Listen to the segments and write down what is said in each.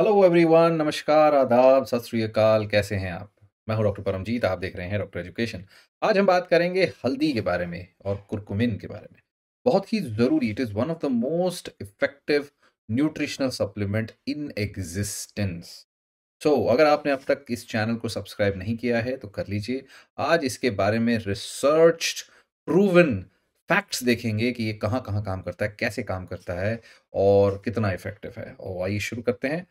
Hello everyone नमस्कार आदाब सत श्रीकाल कैसे हैं आप मैं हूं डॉक्टर परमजीत आप देख रहे हैं डॉक्टर एजुकेशन आज हम बात करेंगे हल्दी के बारे में और कुरकुमिन के बारे में बहुत ही ज़रूरी it is one of the most effective nutritional supplement in existence so अगर आपने अब तक इस चैनल को सब्सक्राइब नहीं किया है तो कर लीजिए आज इसके बारे में रिसर्च प्रूवन फैक्ट्स देखेंगे कि ये कहाँ कहाँ काम करता है कैसे काम करता है और कितना इफेक्टिव है और आइए शुरू करते हैं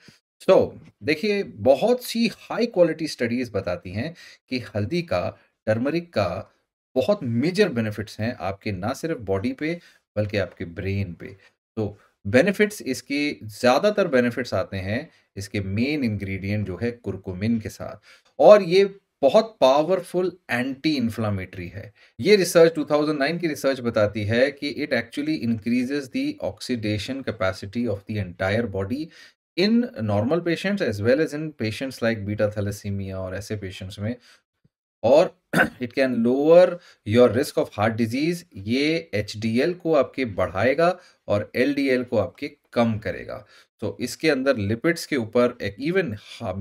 सो so, देखिए बहुत सी हाई क्वालिटी स्टडीज़ बताती हैं कि हल्दी का टर्मरिक का बहुत मेजर बेनिफिट्स हैं आपके ना सिर्फ बॉडी पे बल्कि आपके ब्रेन पे तो बेनिफिट्स इसके ज़्यादातर बेनिफिट्स आते हैं इसके मेन इंग्रेडिएंट जो है कुरकुमिन के साथ और ये बहुत पावरफुल एंटी इन्फ्लामेटरी है ये रिसर्च 2009 की रिसर्च बताती है कि it actually increases the oxidation capacity of the entire body in normal patients as well as in patients like beta thalassemia और ऐसे पेशेंट्स में और it can lower your risk of heart disease ये H को आपके बढ़ाएगा और L को आपके कम करेगा तो इसके अंदर लिपिड्स के ऊपर एक इवन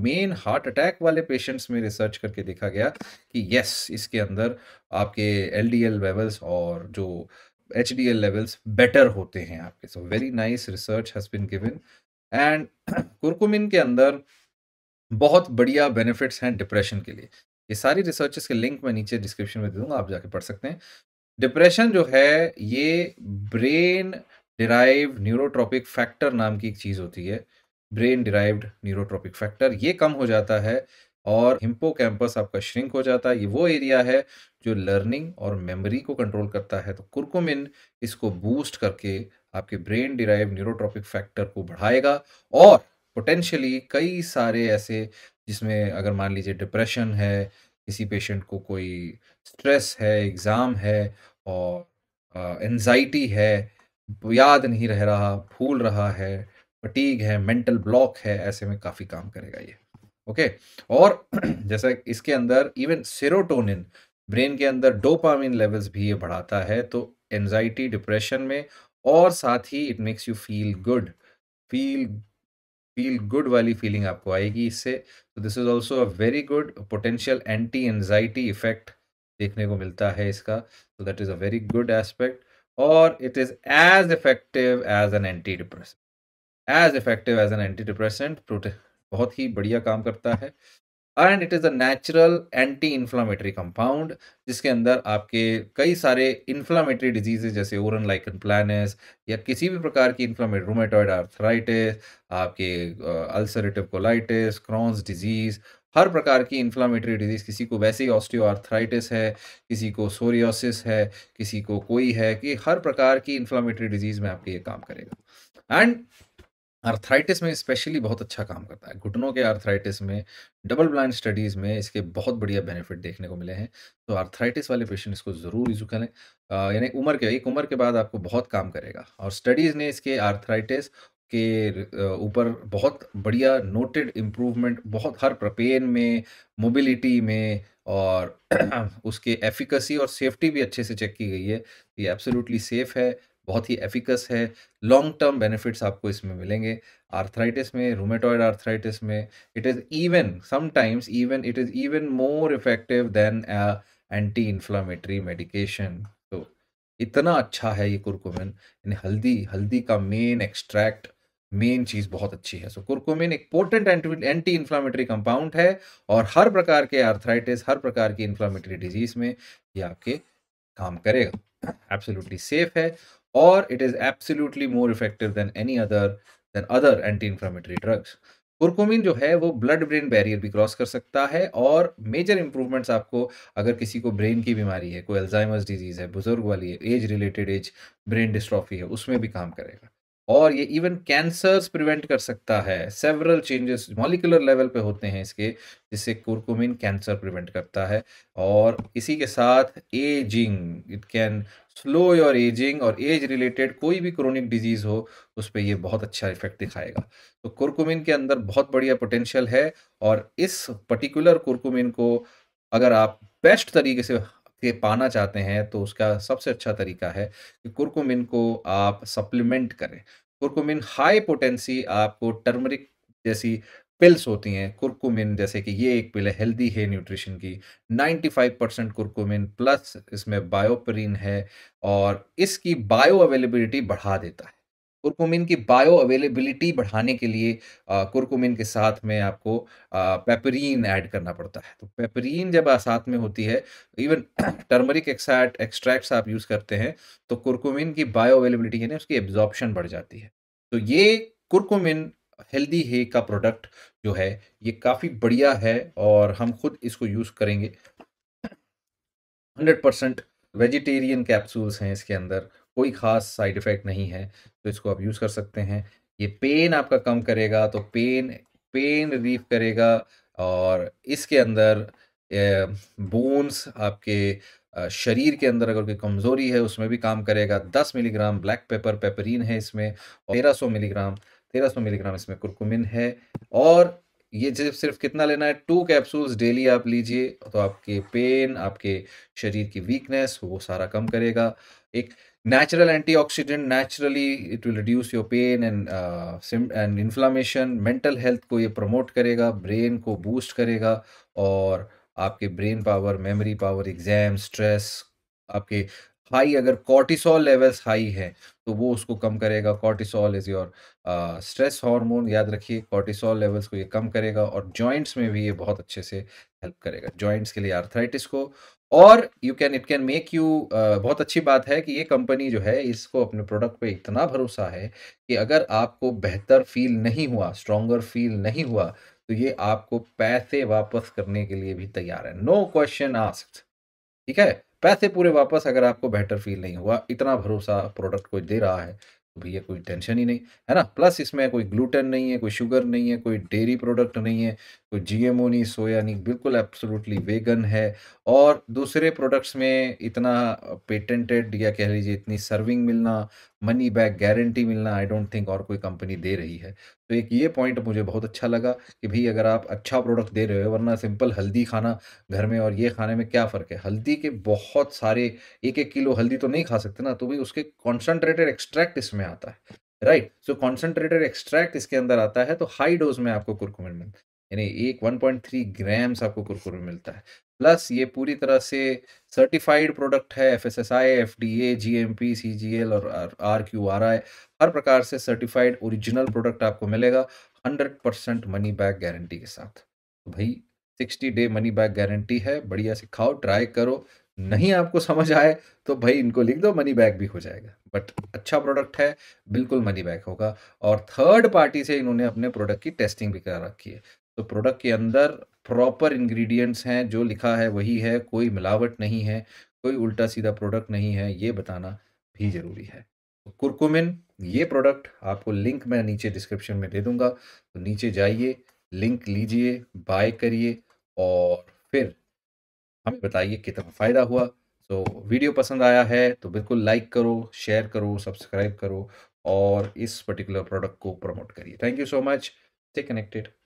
मेन हार्ट अटैक वाले पेशेंट्स में रिसर्च करके देखा गया कि यस इसके अंदर आपके एल लेवल्स और जो एच लेवल्स बेटर होते हैं आपके so very nice research has been given and curcumin के अंदर बहुत बढ़िया बेनिफिट्स हैं डिप्रेशन के लिए ये सारी रिसर्चेस के लिंक मैं नीचे डिस्क्रिप्शन में दे दूंगा आप जाके पढ़ सकते हैं डिप्रेशन जो है ये ब्रेन डिराइव न्यूरोट्रॉपिक फैक्टर नाम की एक चीज़ होती है ब्रेन डिराइव्ड न्यूरोट्रॉपिक फैक्टर ये कम हो जाता है और हिम्पो कैंपस आपका श्रिंक हो जाता है ये वो एरिया है जो लर्निंग और मेमोरी को कंट्रोल करता है तो कुरकुमिन इसको बूस्ट करके आपके ब्रेन डिराइव न्यूरोट्रॉपिक फैक्टर को बढ़ाएगा और पोटेंशियली कई सारे ऐसे जिसमें अगर मान लीजिए डिप्रेशन है किसी पेशेंट को कोई स्ट्रेस है एग्ज़ाम है और एनजाइटी है याद नहीं रह रहा भूल रहा है फटीग है मेंटल ब्लॉक है ऐसे में काफ़ी काम करेगा ये ओके और जैसा इसके अंदर इवन सेरोटोनिन ब्रेन के अंदर डोपामिन लेवल्स भी ये बढ़ाता है तो एनजाइटी डिप्रेशन में और साथ ही it makes you feel good feel feel good वाली फीलिंग आपको आएगी इससे तो this is also a very good potential anti anxiety effect देखने को मिलता है इसका तो that is a very good aspect और or it as as effective as an antidepressant. As an anti depressant antidepressant, बहुत ही बढ़िया काम करता है and it is a natural anti inflammatory compound जिसके अंदर आपके कई सारे इन्फ्लामेटरी डिजीजेज जैसे ओरन लाइक प्लानस या किसी भी प्रकार की इन्फ्लामेटरी रोमेटॉइड आर्थराइटिस आपके अल्सरेटिव कोलाइटिस क्रॉन्स डिजीज हर प्रकार की इन्फ्लामेटरी डिजीज़ किसी को वैसे ही ऑस्टियोआर्थराइटिस है किसी को सोरियोसिस है किसी को कोई है कि हर प्रकार की इन्फ्लामेटरी डिजीज़ में आपके ये काम करेगा एंड आर्थराइटिस में स्पेशली बहुत अच्छा काम करता है घुटनों के आर्थराइटिस में डबल ब्लाइंड स्टडीज़ में इसके बहुत बढ़िया बेनिफिट देखने को मिले हैं तो आर्थराइटिस वाले पेशेंट इसको ज़रूर यूज़ करें यानी उम्र के एक उम्र के बाद आपको बहुत काम करेगा और स्टडीज़ ने इसके आर्थराइटिस के ऊपर बहुत बढ़िया नोटेड इम्प्रूवमेंट बहुत हर प्रपेन में मोबिलिटी में और उसके एफिकसी और सेफ्टी भी अच्छे से चेक की गई है ये एब्सोल्युटली सेफ है बहुत ही एफिकस है लॉन्ग टर्म बेनिफिट्स आपको इसमें मिलेंगे आर्थराइटिस में रोमेटॉयड आर्थराइटिस में it is even sometimes even it is even more effective than anti inflammatory medication तो इतना अच्छा है ये कुरकुमिन हल्दी हल्दी का मेन एक्सट्रैक्ट मेन चीज बहुत अच्छी है सो so, कुरकुमिन एक पोर्टेंट एंटी इन्फ्लामेटरी कंपाउंड है और हर प्रकार के आर्थराइटिस हर प्रकार की इन्फ्लामेटरी डिजीज में ये आपके काम करेगा एब्सोल्युटली सेफ है और it is absolutely more effective than any other than other anti inflammatory drugs curcumin जो है वो ब्लड ब्रेन बैरियर भी क्रॉस कर सकता है और मेजर इंप्रूवमेंट्स आपको अगर किसी को ब्रेन की बीमारी है कोई अल्जाइमर्स डिजीज़ है बुजुर्ग वाली है age related age brain dystrophy है उसमें भी काम करेगा और ये इवन कैंसर्स प्रिवेंट कर सकता है सेवरल चेंजेस मॉलिकुलर लेवल पे होते हैं इसके जिससे कुरकुमिन कैंसर प्रिवेंट करता है और इसी के साथ ageing it can slow your ageing और एज रिलेटेड कोई भी क्रोनिक डिजीज़ हो उस पर यह बहुत अच्छा इफेक्ट दिखाएगा तो कुरकुमिन के अंदर बहुत बढ़िया पोटेंशियल है और इस पर्टिकुलर कुरकुमिन को अगर आप बेस्ट तरीके से के पाना चाहते हैं तो उसका सबसे अच्छा तरीका है कि कुरकुमिन को आप सप्लीमेंट करें कुरकुमिन हाई पोटेंसी आपको टर्मरिक जैसी पिल्स होती हैं कुरकुमिन जैसे कि ये एक पिल है हेल्दी है न्यूट्रिशन की 95 परसेंट कुरकुमिन प्लस इसमें बायोपरिन है और इसकी बायो अवेलेबिलिटी बढ़ा देता है कुरकुमिन की बायो अवेलेबिलिटी बढ़ाने के लिए कुरकुमिन के साथ में आपको पेपरिन ऐड करना पड़ता है तो पेपरिन जब साथ में होती है इवन टर्मरिक एक्साइट एक्सट्रैक्ट्स आप यूज़ करते हैं तो कुरकुमिन की बायो अवेलेबिलिटी यानी उसकी एब्जॉर्प्शन बढ़ जाती है तो ये कुरकुमिन हेल्दी हे का प्रोडक्ट जो है ये काफ़ी बढ़िया है और हम खुद इसको यूज़ करेंगे हंड्रेड परसेंट वेजिटेरियन कैप्सूल्स हैं इसके अंदर कोई खास साइड इफ़ेक्ट नहीं है तो इसको आप यूज़ कर सकते हैं ये पेन आपका कम करेगा तो पेन पेन रिलीव करेगा और इसके अंदर बोन्स आपके शरीर के अंदर अगर कोई कमज़ोरी है उसमें भी काम करेगा 10 मिलीग्राम ब्लैक पेपर पेपरिन है इसमें और 1300 मिलीग्राम 1300 मिलीग्राम इसमें कुरकुमिन है और ये सिर्फ सिर्फ कितना लेना है टू कैप्सूल्स डेली आप लीजिए तो आपके पेन आपके शरीर की वीकनेस वो सारा कम करेगा एक natural antioxidant naturally it will reduce your pain and uh, and inflammation mental health ko ye promote karega brain ko boost karega aur aapke brain power memory power exam stress आपके high अगर cortisol levels high है तो वो उसको कम करेगा cortisol is your stress hormone याद रखिए कॉर्टिसोल लेवल्स को ये कम करेगा और जॉइंट्स में भी ये बहुत अच्छे से हेल्प करेगा जॉइंट्स के लिए आर्थराइटिस को और you can it can make you बहुत अच्छी बात है कि ये कंपनी जो है इसको अपने प्रोडक्ट पे इतना भरोसा है कि अगर आपको बेहतर फील नहीं हुआ स्ट्रोंगर फील नहीं हुआ तो ये आपको पैसे वापस करने के लिए भी तैयार है नो क्वेश्चन आस्क ठीक है पैसे पूरे वापस अगर आपको बेहतर फील नहीं हुआ इतना भरोसा प्रोडक्ट को दे रहा है भैया कोई टेंशन ही नहीं है ना प्लस इसमें कोई ग्लूटेन नहीं है कोई शुगर नहीं है कोई डेयरी प्रोडक्ट नहीं है कोई जीएमओ नहीं सोया नहीं बिल्कुल एब्सोल्युटली वेगन है और दूसरे प्रोडक्ट्स में इतना पेटेंटेड या कह लीजिए इतनी सर्विंग मिलना मनी बैक गारंटी मिलना आई डोंट थिंक और कोई कंपनी दे रही है तो एक ये पॉइंट मुझे बहुत अच्छा लगा कि भाई अगर आप अच्छा प्रोडक्ट दे रहे हो वरना सिंपल हल्दी खाना घर में और ये खाने में क्या फ़र्क है हल्दी के बहुत सारे एक एक किलो हल्दी तो नहीं खा सकते ना तो भाई उसके कॉन्सनट्रेटेड एक्सट्रैक्ट इसमें आता है राइट सो कॉन्सेंट्रेटेड एक्सट्रैक्ट इसके अंदर आता है तो हाई डोज में आपको कुरकुमिन मिलता है यानी एक 1.3 ग्राम्स आपको कुरकुरे में मिलता है प्लस ये पूरी तरह से सर्टिफाइड प्रोडक्ट है F S S I F D A G M P C G L और आर क्यू आर आई हर प्रकार से सर्टिफाइड ओरिजिनल प्रोडक्ट आपको मिलेगा hundred percent money back guarantee के साथ तो भाई sixty day money back guarantee है बढ़िया से खाओ ट्राई करो नहीं आपको समझ आए तो भाई इनको लिख दो मनी बैक भी हो जाएगा बट अच्छा प्रोडक्ट है बिल्कुल मनी बैक होगा और थर्ड पार्टी से इन्होंने अपने प्रोडक्ट की टेस्टिंग भी करा रखी है तो प्रोडक्ट के अंदर प्रॉपर इंग्रेडिएंट्स हैं जो लिखा है वही है कोई मिलावट नहीं है कोई उल्टा सीधा प्रोडक्ट नहीं है ये बताना भी ज़रूरी है कुरकुमिन तो ये प्रोडक्ट आपको लिंक मैं नीचे डिस्क्रिप्शन में दे दूंगा तो नीचे जाइए लिंक लीजिए बाय करिए और फिर हमें बताइए कितना फ़ायदा हुआ तो वीडियो पसंद आया है तो बिल्कुल लाइक करो शेयर करो सब्सक्राइब करो और इस पर्टिकुलर प्रोडक्ट को प्रमोट करिए thank you so much stay connected